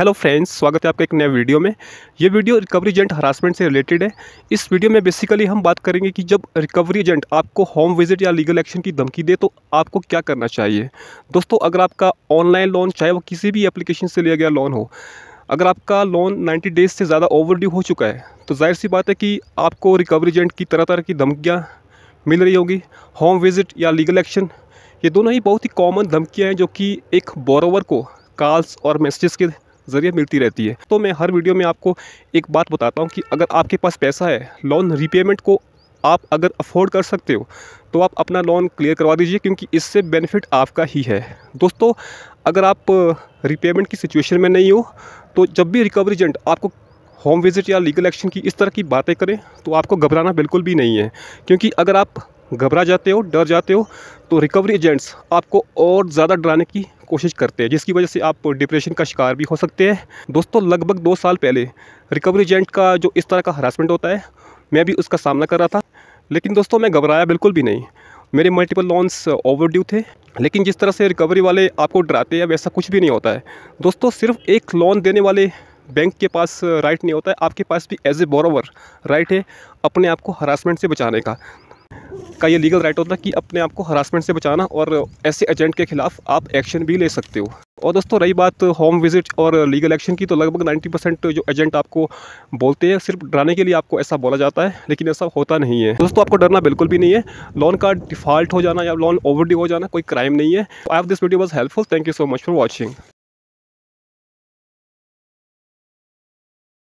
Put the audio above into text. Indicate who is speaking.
Speaker 1: hello friends स्वागत है आपका एक नए वीडियो में ये वीडियो रिकवरी एजेंट हरासमेंट से रिलेटेड है इस वीडियो में बेसिकली हम बात करेंगे कि जब रिकवरी एजेंट आपको होम विजिट या लीगल एक्शन की धमकी दे तो आपको क्या करना चाहिए दोस्तों अगर आपका ऑनलाइन लोन चाहे वो किसी भी एप्लीकेशन से लिया गया लोन हो अगर आपका लोन नाइन्टी डेज़ से ज़्यादा ओवरड्यू हो चुका है तो जाहिर सी बात है कि आपको रिकवरी एजेंट की तरह तरह की धमकियाँ मिल रही होंगी होम विजिट या लीगल एक्शन ये दोनों ही बहुत ही कॉमन धमकियाँ हैं जो कि एक बोरोवर को कॉल्स और मैसेज के ज़रिए मिलती रहती है तो मैं हर वीडियो में आपको एक बात बताता हूँ कि अगर आपके पास पैसा है लोन रीपेमेंट को आप अगर अफोर्ड कर सकते हो तो आप अपना लोन क्लियर करवा दीजिए क्योंकि इससे बेनिफिट आपका ही है दोस्तों अगर आप रिपेमेंट की सिचुएशन में नहीं हो तो जब भी रिकवरी एजेंट आपको होम विज़िट या लीगल एक्शन की इस तरह की बातें करें तो आपको घबराना बिल्कुल भी नहीं है क्योंकि अगर आप घबरा जाते हो डर जाते हो तो रिकवरी एजेंट्स आपको और ज़्यादा डराने की कोशिश करते हैं जिसकी वजह से आप डिप्रेशन का शिकार भी हो सकते हैं दोस्तों लगभग दो साल पहले रिकवरी एजेंट का जो इस तरह का हरासमेंट होता है मैं भी उसका सामना कर रहा था लेकिन दोस्तों मैं घबराया बिल्कुल भी नहीं मेरे मल्टीपल लोन्स ओवरड्यू थे लेकिन जिस तरह से रिकवरी वाले आपको डराते हैं वैसा कुछ भी नहीं होता है दोस्तों सिर्फ एक लोन देने वाले बैंक के पास राइट नहीं होता है आपके पास भी एज ए बोरोवर राइट है अपने आप को हरासमेंट से बचाने का का ये लीगल राइट होता है कि अपने आप को हरासमेंट से बचाना और ऐसे एजेंट के खिलाफ आप एक्शन भी ले सकते हो और दोस्तों रही बात होम विजिट और लीगल एक्शन की तो लगभग 90 परसेंट जो एजेंट आपको बोलते हैं सिर्फ डराने के लिए आपको ऐसा बोला जाता है लेकिन ऐसा होता नहीं है दोस्तों आपको डरना बिल्कुल भी नहीं है लोन का डिफॉल्ट हो जाना या लोन ओवर हो जाना कोई क्राइम नहीं है I have this video was helpful thank you so much for watching